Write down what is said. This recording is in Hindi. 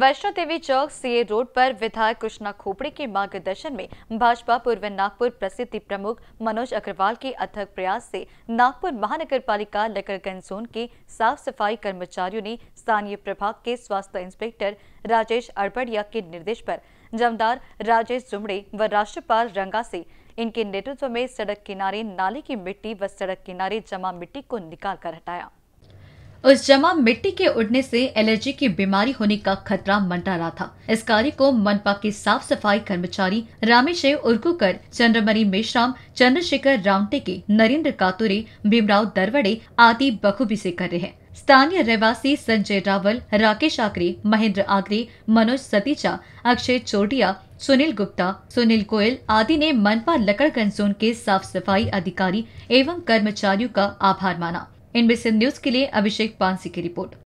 वैष्णो देवी चौक सीए रोड पर विधायक कृष्णा खोपड़े के मार्गदर्शन में भाजपा पूर्व नागपुर प्रसिद्धि प्रमुख मनोज अग्रवाल के अथक प्रयास से नागपुर महानगर पालिका लकड़गंज जोन के साफ सफाई कर्मचारियों ने स्थानीय प्रभाग के स्वास्थ्य इंस्पेक्टर राजेश अड़बड़िया के निर्देश पर जमदार राजेश जुमड़े व राष्ट्रपाल रंगा से इनके नेतृत्व में सड़क किनारे नाले की मिट्टी व सड़क किनारे जमा मिट्टी को निकाल कर हटाया उस जमा मिट्टी के उड़ने से एलर्जी की बीमारी होने का खतरा मंडरा रहा था इस कार्य को मनपा के साफ सफाई कर्मचारी उर्कू कर चंद्रमणि मेश्राम चंद्रशेखर के नरेंद्र कातुरे भीमराव दरवड़े आदि बखूबी से कर रहे हैं स्थानीय रहवासी संजय रावल राकेश आकरे महेंद्र आगरे मनोज सतीचा अक्षय चोटिया सुनील गुप्ता सुनील गोयल आदि ने मनपा लकड़गंज जोन के साफ सफाई अधिकारी एवं कर्मचारियों का आभार माना इनबी न्यूज के लिए अभिषेक पांसी की रिपोर्ट